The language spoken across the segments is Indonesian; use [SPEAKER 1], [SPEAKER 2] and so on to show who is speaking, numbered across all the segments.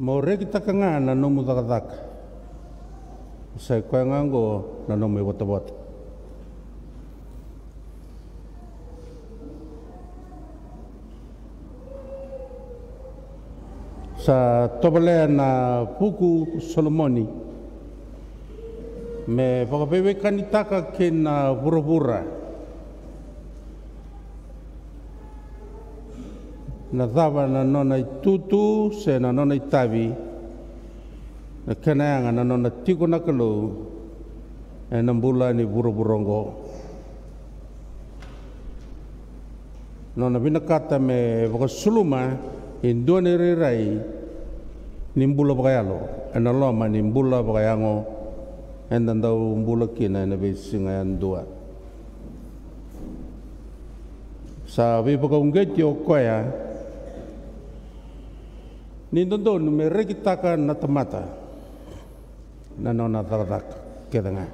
[SPEAKER 1] Moregi takanga na nomu dakadak. Sa kwa ngango na nomu iwatawat. Sa tobale na puku Solomoni. Me whakapewe kanitaka ke na vurabura. Vurabura. na dava na nona tutu se na nona tavi na kenaanga na nona tiko na kalo e na mbula ni buru burongo nona bina kata me vaka suluma indua ni rirai ni mbula bakayalo e na loma ni mbula bakayango e na ndau mbula kina na besinga ya sa vipaka unggeti okoya ya nintondo numere kita ka natamata nanona taradak kedanga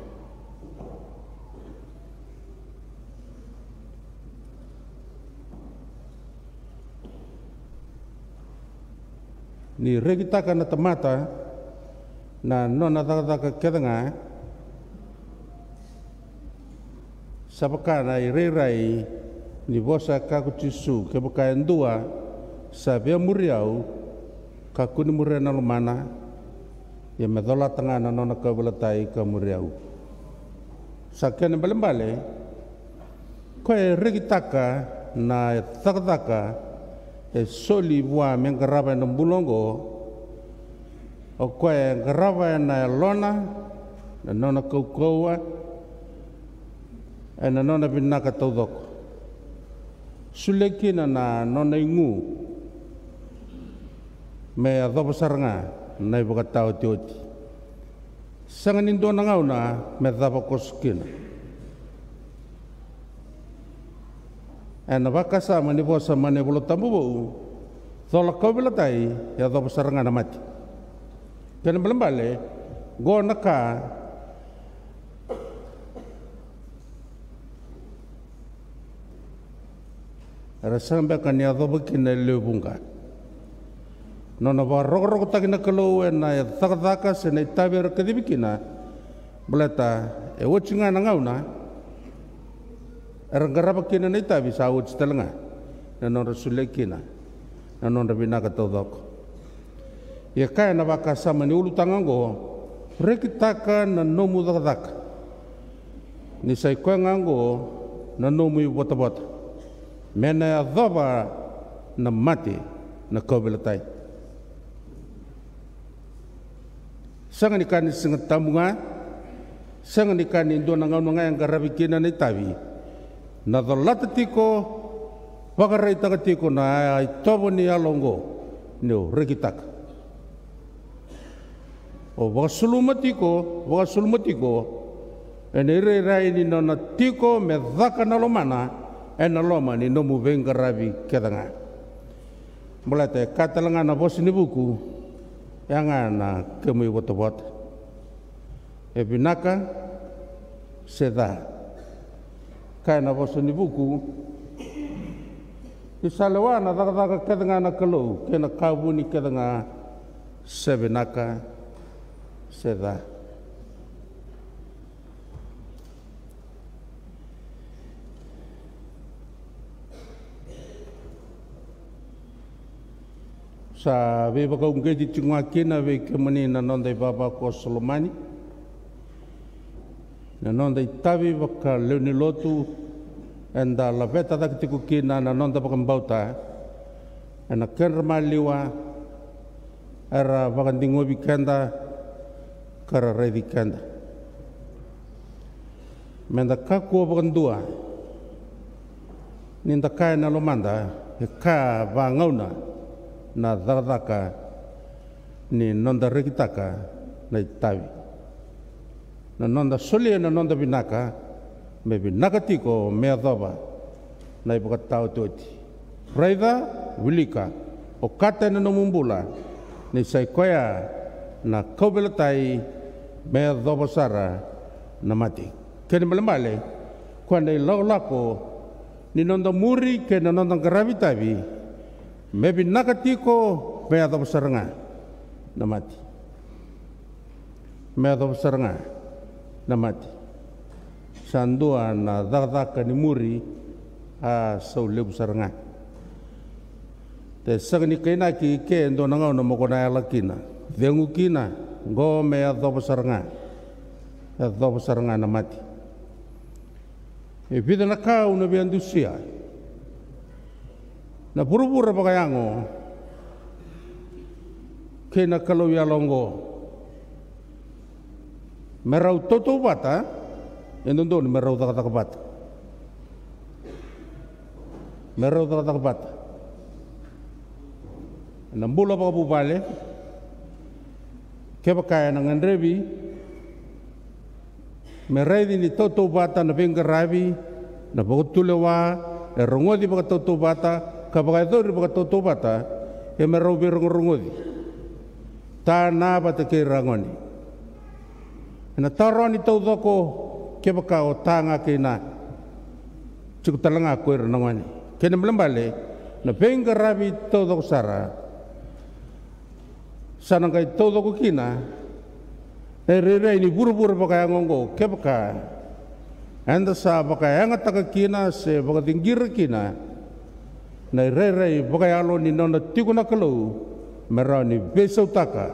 [SPEAKER 1] ni regita ka natamata na nona taradak kedanga sapakana irerai ni bosa kakucisu dua sabia muriau ka kuni muria na lumana ia me tanga na nona ka tai ka mure au sa kene balembale koe taka na e taka e soli vua me garava na bulongo o koe garava na e lona na nona kaukaua e na nona vinaka doko sulekina na nona ingu me adop saranga na ibu katau tioti sangan indo na ngau na me adapa koskina ana baka sa mani bo sa mani tambu bo kau bila tai ya adop saranga na mati kana bale go naka Rasamba kan ya dhobaki na lewbunga. no na va rokoroko taki na kalau e na e takataka se na i tavi ara kadiviki baleta e watsi nga na ngau na era garapa kina na i tavi sa watsi talanga na non rasule kina na non ravinaka taudoko ia kaya na vakasama ni ulu tangago reki taka na nomu dakadaka ni saikoengago na nomu i votabota mena e acava na mati na kauvelatay sanga ni kani sanga tamunga sanga ni kani ndo na ngau ngai ngara bikina ni tabi na dolata tiko wakarai taka tiko na ai tobo ni alongo neo rekitaka o wakasuluma tiko wakasuluma tiko ene ire rai ni na tiko me zaka na lomana ena loma ni nomu venga rabi kedanga Mulai kata katalanga na bos ni buku, yang ana kemi wotobot ebinaka seda kaina bosoni buku kisalewa daga daga kedenga na kelo kena kabuni kedenga sebenaka seda sa ve ka unge di tingwa kena ve ke mani na nonda i baba ko solomani na nonda i tavi vaka ka leuni lotu enda la veta da ki tiku kena na nonda vaka mbauta eh. ena ken rama liwa era vaka ka ndingo kenda kara redi kenda menda ka ndua ninda na lomanda eh, ka na dhakdhaka ni nonda rekitaka na itavi na nonda soli na nonda binaka me binaka tiko me adhoba na ibuka tau tuati praida wilika o kata na nomumbula ni saikoya na kaubelatai me adhoba sara na mati kene male male kwanda i lau lako ni nonda muri kena nonda karavitavi Maybe nakatiko mayatop saranga namati. Mayatop saranga namati. Sandua na dagdaka ni muri a sauleb saranga. Te sagni kena ki ke ndo nangau na mokona lakina. Vengu kina go mayatop saranga. Yatop saranga namati. E vida na kau na bia na purupura pa kaya ngo ke na kaloya longo merau toto bata eh? endon don merau tak tak bata merau tak tak bata na bula pa pupale ke kaya na ngandrebi merai ni toto bata na pengkarabi na pagtulewa na rongodi pagtoto bata kapakaito ri pakatoto pata e merau berungurungodi tana tanah ke rangoni na taroni tau doko ke pakao tanga ke na cukup talanga ko ri nangani ke na na pengka rabi tau doko sara Sana kai tau doko kina na rere ini buru-buru pakai angonggo ke Anda sa baka yang kina se baka tinggir kina na rei i alo ni nona tikuna kalau merau ni besau taka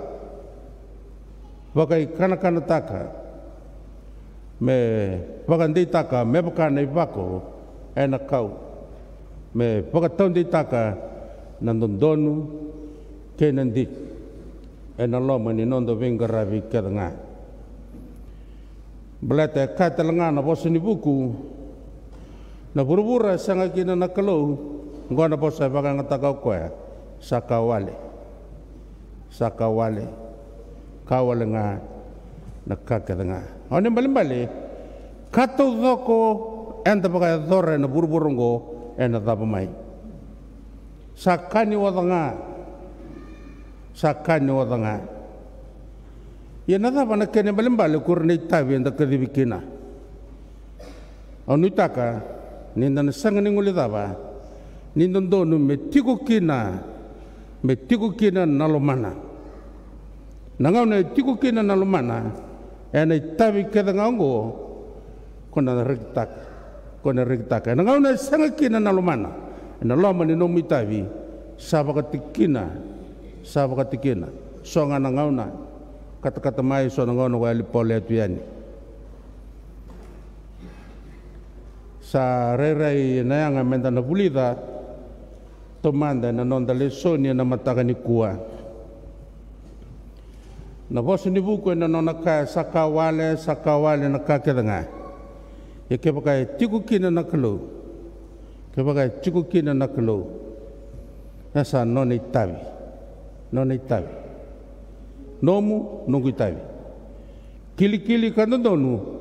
[SPEAKER 1] wakai kana kana taka me di taka me wakana nai wako ena kau me di taka na donu ke di ena loma ni nondo vinga ravi kedanga belete katelanga na bosini buku na burubura sanga kina na kalau Engko napa saya bakal ngetakau kowe sakawale. Sakawale. Kawalenga nakakadanga. Oni oh, bali-bali katu doko enta bakal dore na burburungo ena tapamai. Sakani wadanga. Sakani wadanga. Ya nada pana kene bali-bali kurni tabi oh, enta kadibikina. Onu taka nindan sangani ngulidaba nindondo nu me kina, metiko kina nalomana nangau na tiko kina nalomana ena tabi keda ngango kona rektak kona rektak e nangau na sanga kina nalomana ena loma ni nomi tabi sabakatikina sabakatikina songa nangau na kata-kata mai so nangau na wali pole yani sa rerei na yang menta na pulida tomanda na non da lezione na ni kua. Na vosso nibuko na non ka sakawale sakawale na kakedanga. E ke pakai e tiku kina na kalo. Ke pakai e tiku kina na kalo. Esa non itavi. E non itavi. Nomu nungu itavi. Kili kili kanadonu.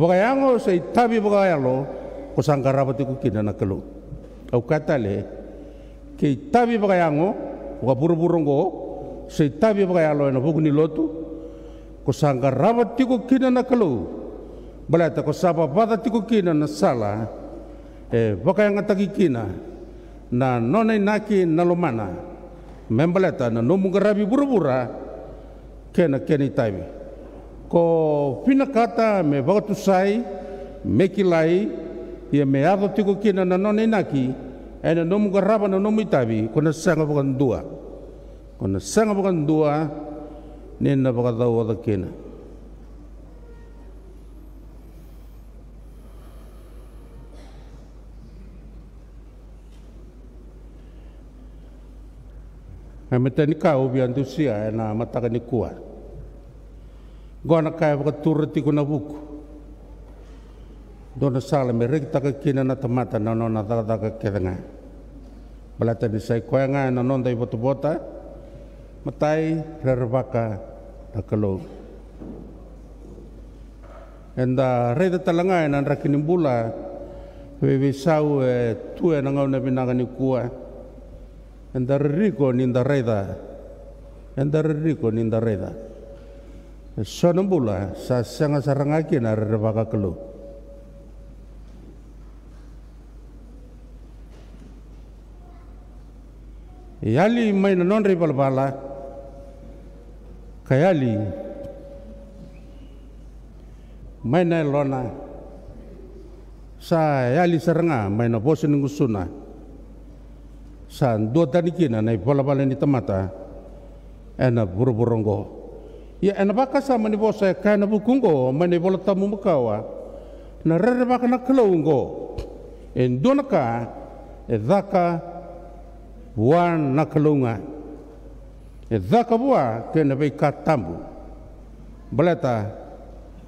[SPEAKER 1] Bagayango sa itavi bagayalo. Kusangkarapatiku kina na kalo. Au katale. Au katale ke tabi baka yango wa burburungo se tabi baka na bugni lotu ko sanga rawat tiko kina na kalu balata ko sapa pata tiko kina na sala e baka yang kina na nonai naki na lomana membalata na nomung rabi burbura kena keni tabi ko pinakata me bagatusai mekilai kilai ia me ado kina na nonai naki ena nomu garraba na nomu itabi kona sanga bukan dua kona sanga bukan dua nena baka dawa da kena Amita ni kau bian tu sia na mata kani kuat. Gua nak kaya baka turati kuna buku dona sale me rekta ke kina na tamata na no na taka ke kedenga. balata ni sai koenga na non dai botu bota matai rerbaka na kelo. enda reda talanga e na rakini bula we sau e tu na ngau na binanga ni kua enda riko ni nda reda enda riko ni nda reda e Sonambula sa sanga sarangaki na rerbaka kelo. yali na non ribal bala kayali yali na lona sa yali na bos ning ngusuna sa dua tani kina na bala bala ni tamata ena buru burungo ya ena baka sa mani bosa e ka na bukungo mani bola tamu mukawa na rere baka na endonaka en e wa naklunga zakabwa kena be katambu belata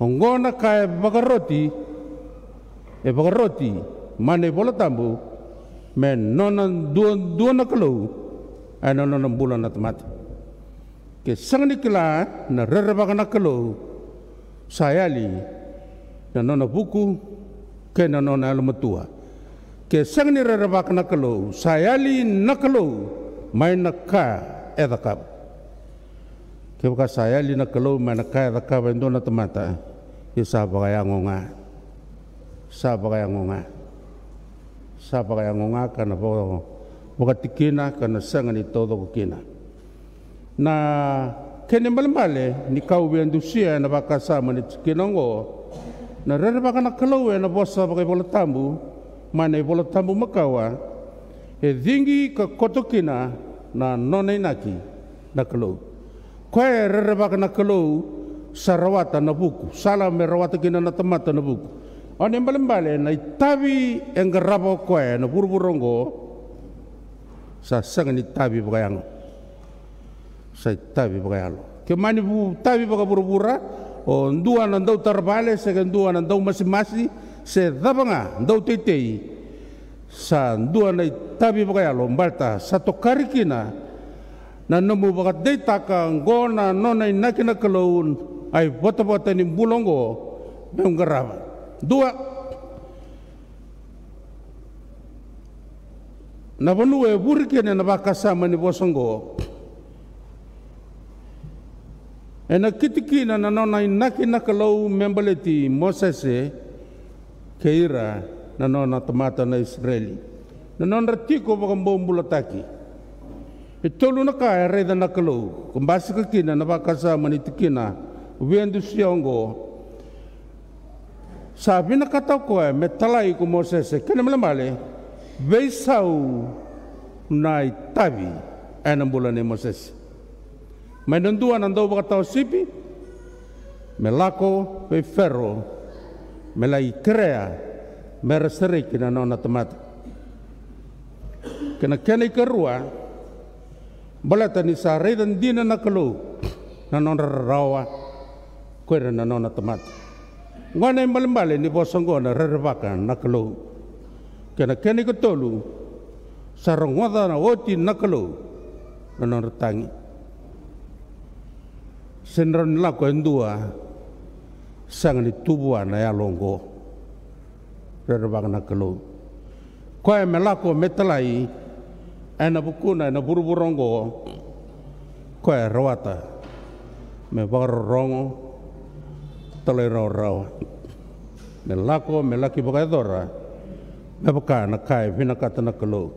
[SPEAKER 1] ngona kai bagaroti e bagaroti e e mane tambu men nona dua duon naklu e nona bulan atmat ke sangni kila na rerbaga naklu sayali na nona buku kena nona almatua ke sangnire rabak nakalo sayali nakalo mainaka edakab ke baka sayali nakalo neka edakab endona tamata ke sabagaya ngonga sabagaya ngonga sabagaya ngonga kana po buka tikina kana sangani todo kina na kene malmale ni kau bendusia na bakasa sama ni tikinongo na rere baka nakalo na bosa pakai bola tambu mana i vola tamu makawa e dingi ka kotokina na nonai naki na kalou koe rerevaka na kalou sa rawata na buku sala me rawata kina na tamata na buku one mbalimbali na i tavi e koe na vuruvurongo sa sanga ni tavi sa itabi bagayalo ke mani bu tabi baga vakavuravura o dua na dau tarvale dua na dau masimasi se dabanga dau teitei sa dua nei tabi bakaya lombalta sa tokari kina na namu baka dei taka gona nona ina kina kalaun ai bota bota ni bulongo bem dua na banu e burikene na baka mani ni bosongo e na kitikina na nona ina kalau membaleti mosese keira nanona tamata na Israeli. Nanona tiko wakambombulataki. E tolu na kaya eh, reda na kalo. Kumbasi ka kina na wakasama ni tikina. siyongo. Sabi na kataw ko eh, metalay ko Moses. Eh. Kaya naman mali. Eh. Beisaw na itabi. Ay nang ni Moses. May nanduan ang daw wakataw sipi. Melako, may ferro, melai kerea mereseri kena nona temat kena kena kerua bala tani sarai dan dina na kelu na nona rawa kuera na nona temata ngana mbalimbali ni bosong na rerbaka na kelu kena kena ketolu sarangwada na oti na kelu na nona tangi senran lako e dua, sang ni tubu ana ya longo bang ya ya na kelo ko e melako metelai ana bukuna ya na burburongo ko e rawata me rongo tole rau rau melako melaki bagadora me baka na kai kata na kelo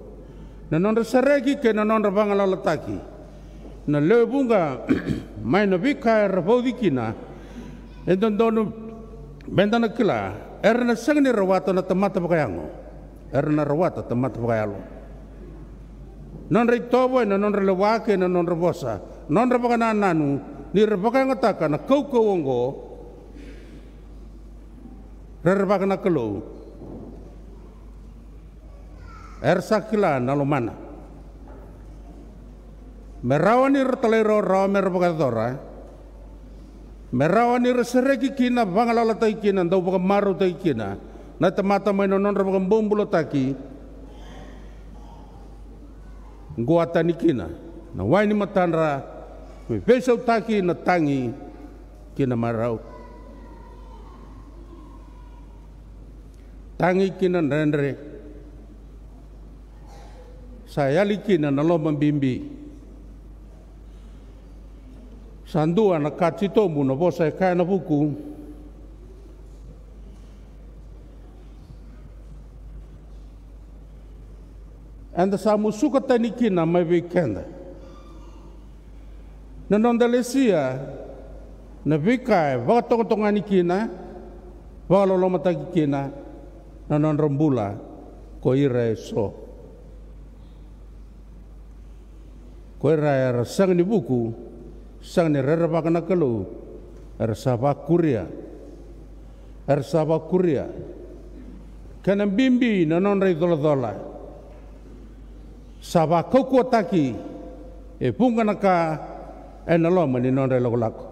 [SPEAKER 1] na non seregi ke na non bangala lataki na lebunga mai na bika rabodikina Então dono bentana kila erna sangne rawato na tamata pakayango erna rawato tamata pakayalo non rei tobo na non relewake na non rebosa non repakana nanu ni repakanga taka na kau kau ongo rerepakana kelo ersakila na lumana merawani rotalero rawa merepakatora merawani resereki kina bangalala tai kina dau baka maru tai kina na tamata mai no non bombulo taki guata ni kina na waini matanra me pesau taki na tangi kina marau tangi kina nendre saya likina na lo membimbi sanduan na na napa e kae na Anda samu suka tanikina mai weekend. Na nondalesia na vikai va tongontongan ikina vaka loloma na non ko ira e so. Ko ira e sang ni buku Sang sangni rerapakana kalu ersapa kuria ersapa kuria kana bimbi na non rei dola dola sava koko taki e pungana ka ena loma ni non rei loko lako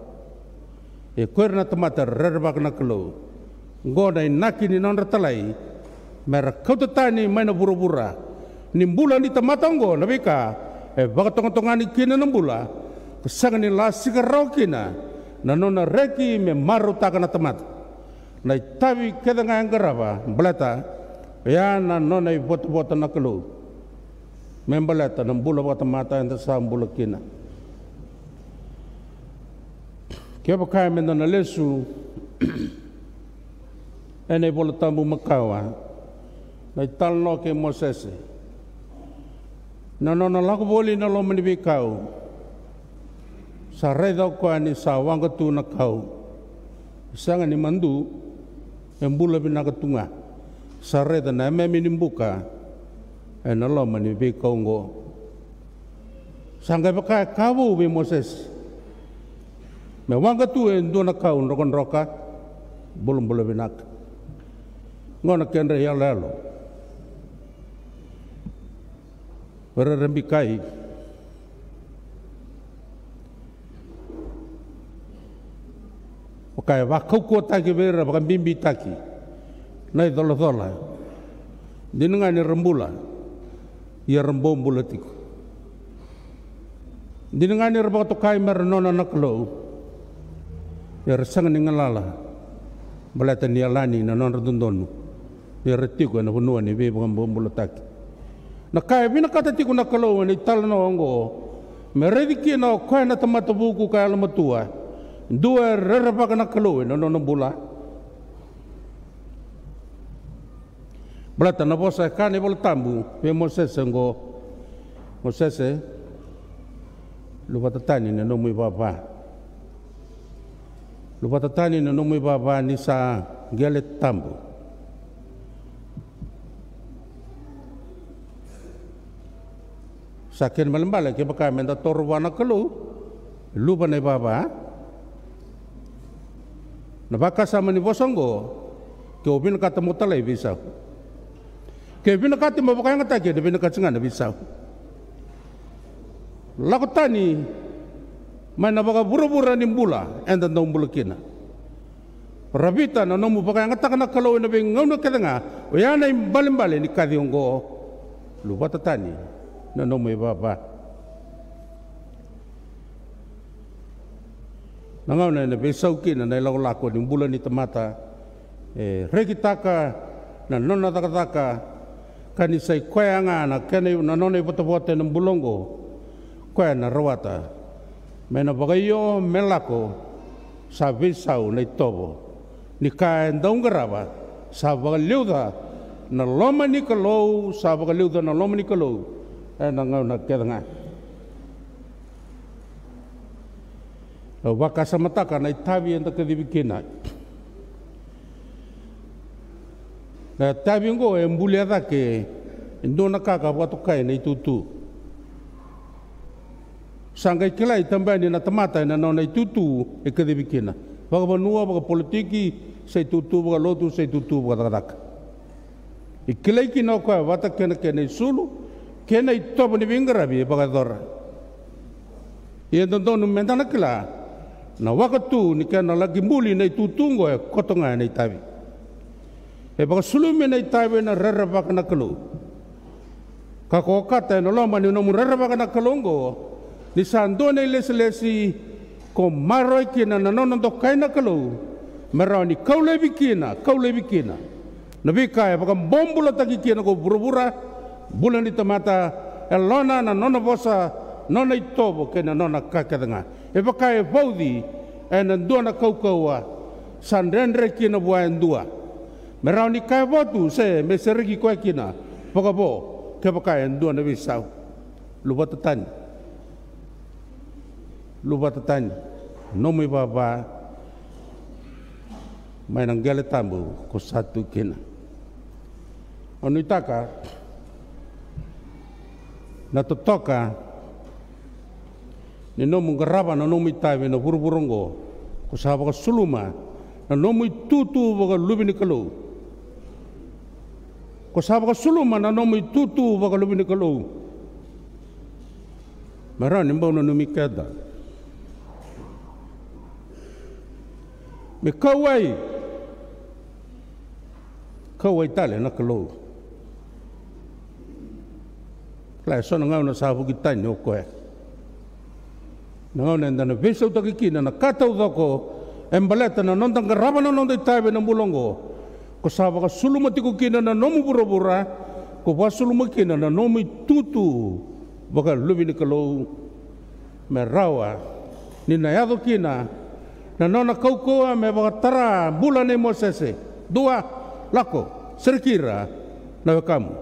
[SPEAKER 1] e kuerna tamata rerapakana kalu ngoda naki ni non retalai mera tani maina bura-bura nimbula ni na wika e kina na mbula ni la sigarokina na nona reki me maru takana temat na tawi kedanga anggaraba belata ya na nona ibot bota na kelu me belata na bulu bota mata yang tersam bulu kina kia pakai me nona lesu ene bulu tambu mekawa na talno ke mosese na laku boli na lo menibikau sareda ko ani sawang ketu nakau sangan ni mandu embula bina ketunga sareda na me ena en lo mani bi kaungo sangga peka kawu bi Moses memang ketu endu nakau rokon roka belum bina binak ngona kendre ya lalu kai Okay, kai wa kau ki vera ba bimbi taki. nai dola dola dinga ni rembula ia rembom bulatiku dinga ni rembau to kai mer nona naklo ia resang ni ngalala balata ni alani na non redundonu. ia retiku na hunua ni be ba bom bulataki na kai bina kata tiku naklo ni talno ongo aku, ki na ko na tamata buku kai dua duwe eh, no no ana bola. Blata na bosa kane bol tambu pe Moses ngo Moses lupa tanya na nomu baba lupa tanya na nomu baba ni sa gele tambu sakin malembala ke baka menda torwana kelu lupa ne baba na baka sa go, ke obin kata mutala bisa ke obin kata mabakaya ngata ke obin kata ngana bisa lakutani mana baka buru-buru nimbula enda nong bulukina rabita na nong mubakaya ngata kana kalau na bing ngau na kadanga oyana imbalin-balin ni kadiunggo lubata tani na nomu mubaba nangau na na besau ki na nailau lako ni bulan ni tamata e eh, reki na nona taka taka kani sai koe anga na kene na nona i potapote na bulongo koe na rawata mena bagayo melako sa besau na tobo ni ka ndaungaraba sa bagaliuda na loma ni kalou sa bagaliuda na loma ni kalou e eh, nangau na kedanga 若さまたかない旅へんだけでいけない。Tabi ngo e mbule ada ya ke ndona kaka watu kai na itutu. Sangkai kila itamba ni na tamata na na itutu e kede bikina. Baka banua baka politiki sa itutu baka lotu sa itutu baka takataka. I kila iki na kwa wata kena kena isulu kena itopo ni bingarabi baka dora. Ia ndono mentana kila na wakatu ni kena lagi muli na itutungo ya kotonga na ya itabi e baka sulumi na itabi na baka na kalu Kako kata na ya loma ni nomu baka na kalongo ni sando na ilesi lesi ko maroi kina na nono do na kalu merau ni kaule bikina kaule bikina na bika e ya baka bombula taki kina ko burubura bulan di tamata elona na nono bosa nona itobo kena nona kakadanga e pakai vaudi e na dua na kaukaua sanrendre kina bua en dua me rau ni kai votu se me seriki koe kina pokapo ke pakai en dua na visau lupa tetani lupa tetani nomi baba mai nang gele tambu ko satu kina onu taka na totoka ni no mung raba na no mi tawe na burburungo ko sa ba suluma na no mi tutu ba lubini kalu ko sa ba suluma na no mi tutu ba lubini kalu mara ni ba no mi kada mi kawai kawai tale na kalu lai sona ngau na sabu kitai ni okoe nangone dana vesau takiki nana katau dako embaleta na nontang karabana nontai taibe na mulongo ko sabaka sulumatiku kina na nomu burabura ko wasuluma kina na nomu tutu baka lubini kalau me rawa ni na yado kina na nona kaukoa me baka tara bulane mosese dua lako serkira na kamu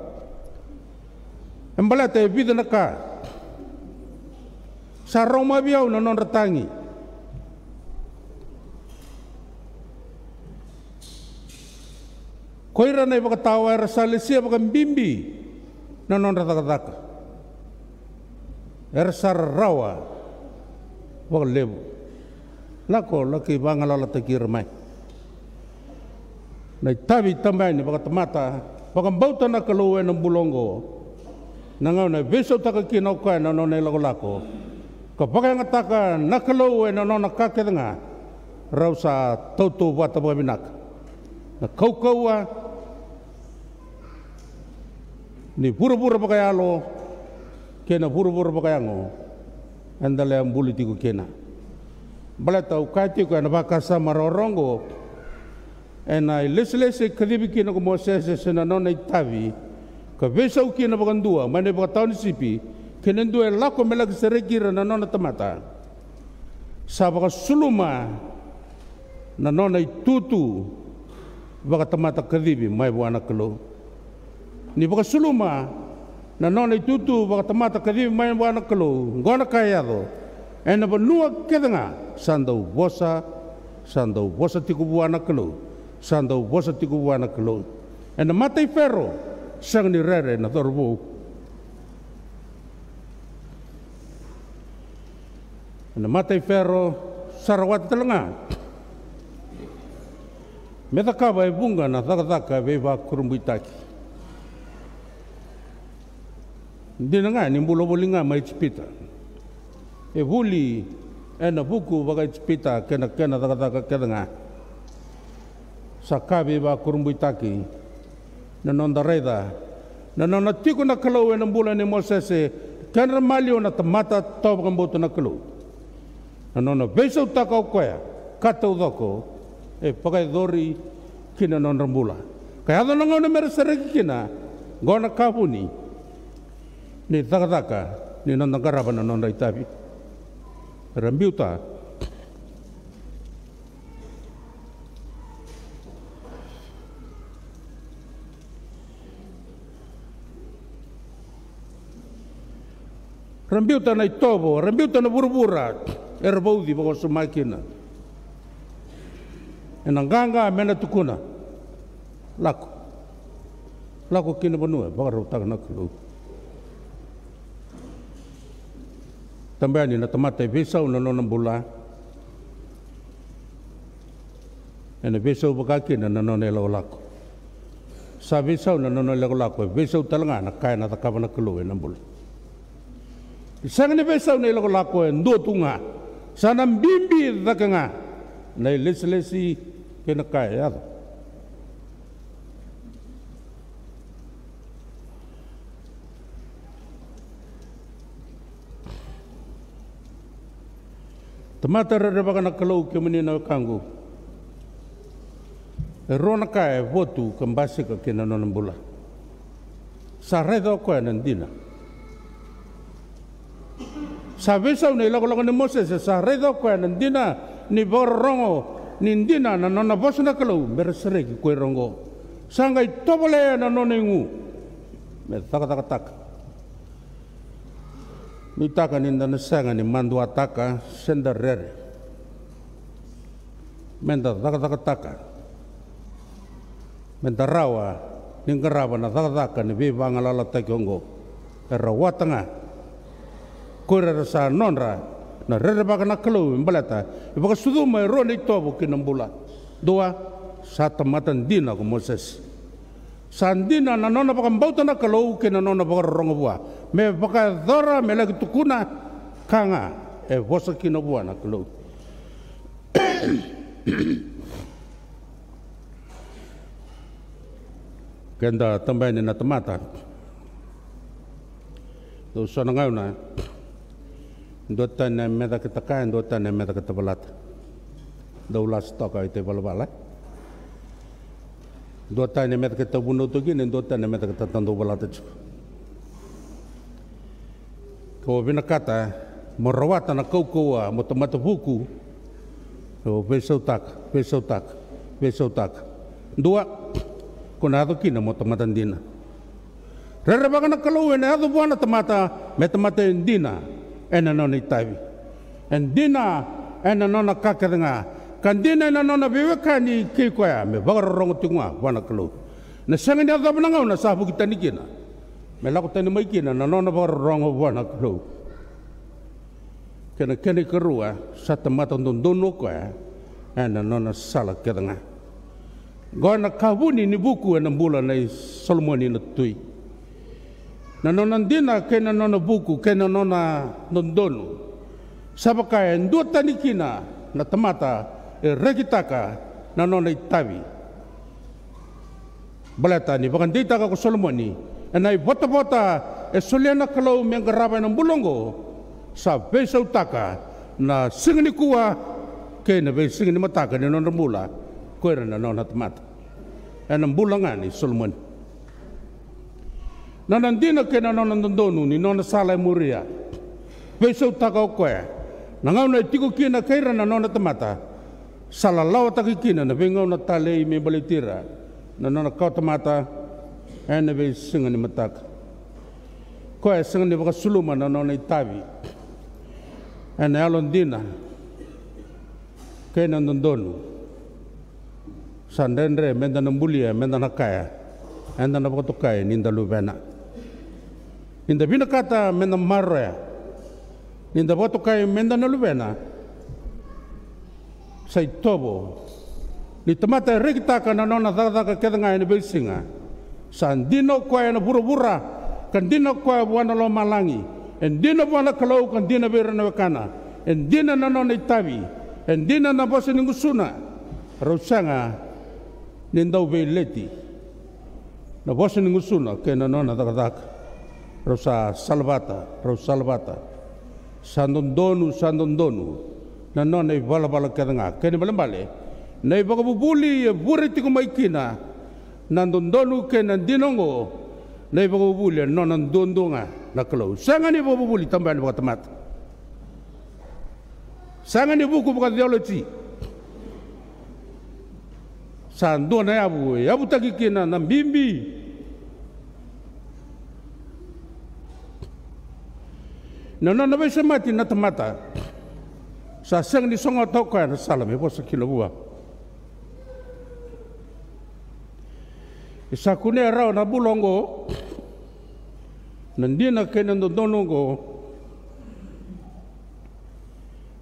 [SPEAKER 1] embaleta e vida na sa roma biau na non retangi koira na ibaka tawa era salesia baka bimbi na non retakataka era sarrawa baka lebu lako laki bangalala teki remai. na tabi tamai ni baka tamata baka bauta na bulongo nangau na besok taka kinau kai na non lako Kapakai ngataka nakalau e nanona kakiranga rau sa tautu wata wabinak. Na kaua ni pura-pura pakai alo kena pura-pura pakai ango andale ambuli tiku kena. bale tau kati ko anaba sama rorongo ena leslese kadibi kina ko mosese senanona itavi ka vesau kina dua mane bagatau ni sipi kenendu elako melag seregira na nona tamata sabaka suluma na nona itutu baka tamata kadibi mai buana kelo ni baka suluma na nona itutu baka tamata kadibi mai buana kalo gona kayado ena eh, ba nuwa kedanga sandau bosa sandau bosa tiku buana kalo sandau bosa tiku buana kalo ena eh, matai ferro sang ni rere na torbo na matai ferro sarawat telanga meta ka bunga na taka taka vai va kurumbu taki ndina nga ni mbulo bolinga ma chipita e vuli ena buku vakai chipita kena kena taka kena kedanga saka vai kurumbu taki na nonda reda na nona tiko na kalau ena mbula ni mosese malio na tamata tobga mboto na kalau Nono besau takau koea, o doko, e pakai dori kina non rambula. Kaya hado nongo ne mere sereki kina, gona kapuni, ni takataka, ni non tangarabana non raitavi. Rambiuta, Rambiuta na itobo, rambiuta na burubura, erbaudi boko sumakina ena ganga mena tukuna laku laku kina banua baka rau nak lu tambani na tamata visa una nona bula ena visa baka kina na nona elo laku sa visa una nona elo lako e visa utalanga na kaina takavana e kulu ena bula Sangan ni pesa ni lako lako e ndo tunga. Sana bimbi zakanga nai leslesi kena kaya Tamatara da baka nakalau ke mani na kangu. Rona kaya votu kembasi ke kena nona bula. Sarai kau kaya nandina savesa una ilagolaga ni moses e sareda koe na ni vororongo nindina, na nona rongo sangai tobole na nona takatakatak. me takatakataka ni taka ni dana senga ni mandu ataka senda rere menda takatakataka menda rawa ni ngaraba na takatakaka ni rawatanga kore rasa non ra na rere baka na kelo mbalata ibaka sudu mai ro to tobu kinambula dua sata matan dina ko moses sandina na nona baka mbauta na ke na nona baka rongo bua me baka dora me lagi tukuna kanga e vosa kina bua na kelo kenda tambahin na tamatan Tuh sanangau na dota na meda ke taka dota na meda ke balat daula stoka ite te balbala dota na meda ke tabuno to gin dota na meda kau bina kata morawata na kau kowa mata buku so pesau tak besau tak besau tak dua konado kina motamata dina Rara baka na kalau wena adu buana tamata me dina ena nona itavi en dina ena nona kakadanga kan dina ena nona bewekani kei koya me bagarorongo tingua wana kalu na sanga ni adhabu nangau na sahabu kita nikina me lako tani maikina na nona bagarorongo wana kalu kena kene kerua sata mata ndundunu koya ena nona sala Gua nak kahwin ni buku ena mbula na Solomon na tui. nanonandina ke nanona buku ke nanona nondonu sabakaya dua tanikina na tamata e regitaka nanona itavi Baleta ni bakan dita ka enai bota bota e soliana kalau menggaraba na bulongo sa besau taka na singni kua ke na be mataka ni nona mula ko na nona tamata enam bulangan ni solomoni kena ke nanonandonu ni nona sala muria peisau takau koe nangau na tiko kina kaira na nona tamata sala lawa taki kina na ngau na tale me balitira na nona kau tamata ene vei singa ni matak koe singa ni baka suluma na nona itavi ene alondina ke nanandonu sandendre mendana mbulia mendana kaya Enda na pagtukay ninda lubena inda bina kata menda marre, inda boto kai menda nalubena, sai tobo ni tamata rikita kana nona dada ka keda ngai na belsinga san dino koe na bura-bura kan dino koe buana lo malangi en dino buana kalau kan dino bera na wakana en dino na nona itabi en dino na bosi ningu suna rausanga ninda ubeleti, na bosi ningu suna nona dada ka rosa salvata rosa salvata sandondonu sandondonu na donu nei bala bala kadanga kene bala bale nei baka bubuli e bure tiku maikina nandondonu ke nandinongo nei baka bubuli e no dondonga na sanga nai baka bubuli tambahan baka temat sangani buku baka teologi sandona yabu yabu takikina na bimbi Nona nabe se mati na tamata sa sang ni songo toka ya na posa kilo sa e sa kune ya rao na bulongo nandina kena donongo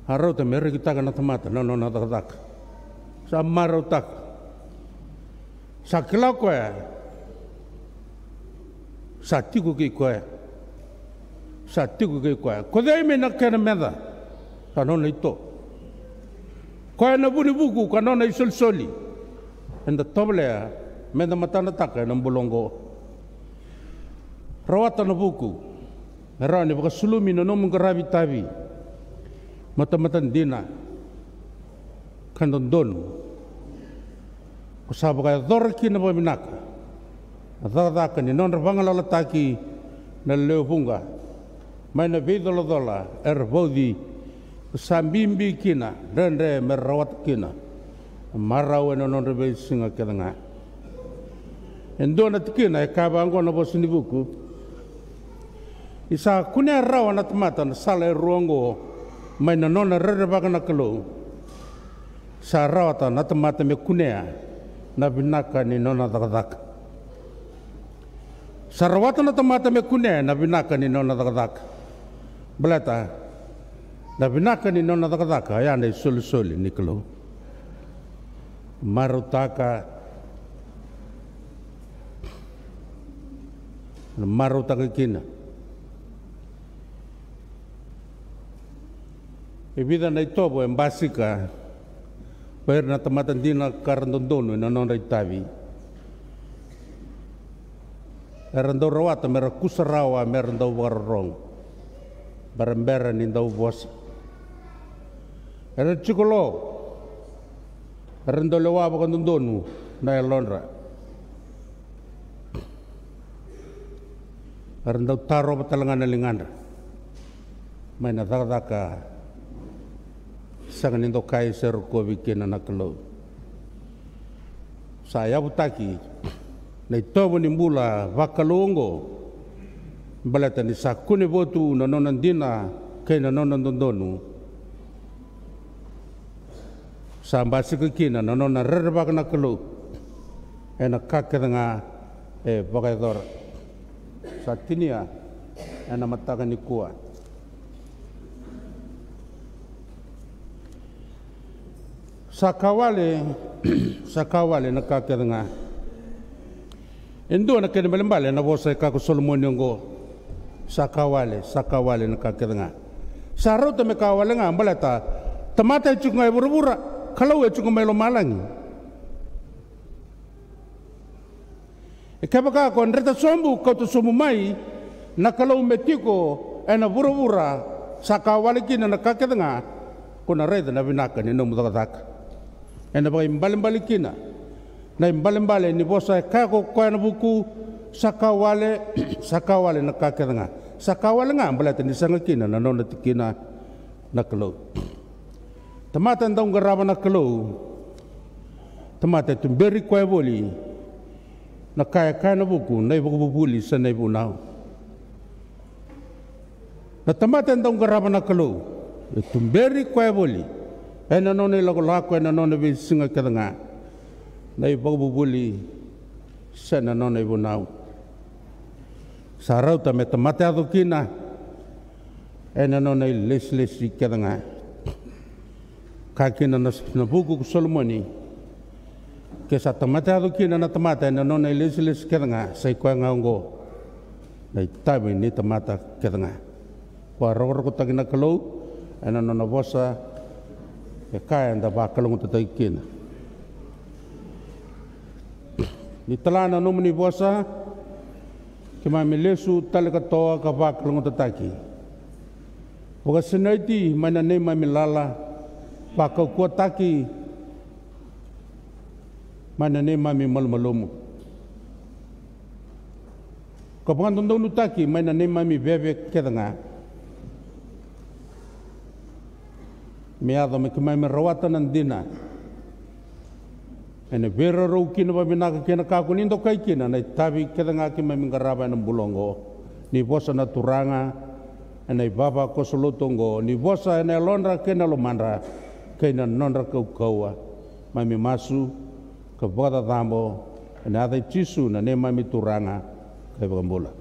[SPEAKER 1] harau te mere kita kana tamata no no nata tak sa maro tak sa kilau koe sa tiku ki koe sa tiku ke koe ko dei me na kena meda ka no nei to na buni buku ka no nei sol soli enda toble me na matana taka na bulongo rawata na buku rani baka sulumi no nomu rabi tabi matamatan dina kandon don ko sabaka dorki na baminaka Adakadaka ni non rabanga lala taki na leo bunga Mana bidul dola er vodi sambimbi kina dan re merawat kina marawen non rebe singa endona Endonat kina e kabango na bosini buku. Isa kunya rawan atmatan sale ruango maina nona rere bagana kelo. Sa rawatan atmatan me kunea, na binaka ni nona dagdak. na atmatan me kunea na binaka ni nona daka belata da binaka ni nona takataka ya ne sul suli ni klo marutaka marutaka kina Ibida na itobo en básica, pero na tamatan din na karandondo na non tavi. Erando rawata, meron kusarawa, meron daw warrong baremberen inta uvos era chikolo rendole wabo kandundonu na elonra rendau taro patalangana lingandra mai na dhakdhaka sangan indo kai ser ko bikin anak lo saya butaki na itobo nimbula vakalongo balatan ni sa kune botu na nonan dina kay na nonan dondonu sa basic kina na nonan rarbak na kulu e na kakada nga e bakaydor sa tinia e na matakan ni kuwa sa kawale sa kawale na kakada nga Indo na kanibalambala na wasa kaku Solomon go sakawale sakawale na kakirenga saro teme kawale nga balata tamata chunga e burubura kalau e chunga melo malangi e kapaka ko sombu ko to mai na kalau metiko e na burubura sakawale kina na kakirenga ko na reda na binaka ni nomu mudaka e na na imbalimbali ni bosa kako ko na buku sakawale sakawale na kakirenga sakawale nga bala tani kina na nona tikina na kelo tamata ndong garaba na kelo tamata tumberi kwa boli na kaya kaya na buku na ibu sa na ibu na tamata ndong garaba na kelo tumberi kwa boli ena eh, na nona ilago lako ena eh, na nona bisinga karenga na ibu bubuli sa na nona ibu sarau tame tamate atu kina ena no nei les les i kedanga ka kina na buku ku solomoni ke sa tamate atu kina na tamate ena no nei les les kedanga sai kwa ngongo nei tabi ni tamata kedanga kwa rogor ko tagina kalou ena no na vosa e kaya nda ba kalung tatai kina ke mai melesu tala katoa ka pākalongo tataki. O ka senaiti mai na nei mai milala pākau kua taki mai na nei mai mi malumalomu. Ka pangantondounu taki mai na mi vewe kedanga. Me adha me ke me rawata nan dina. ene vera rau kina wa mina ka kina kaku kai kina Nai tabi keda ngaki ma minga raba ene bulongo ni bosa na turanga ene baba kosolotongo ni bosa ene londra kena lomandra kena nondra kau kaua ma mi masu ke bada tambo. ene adai tisu na ne ma mi turanga kai bagambula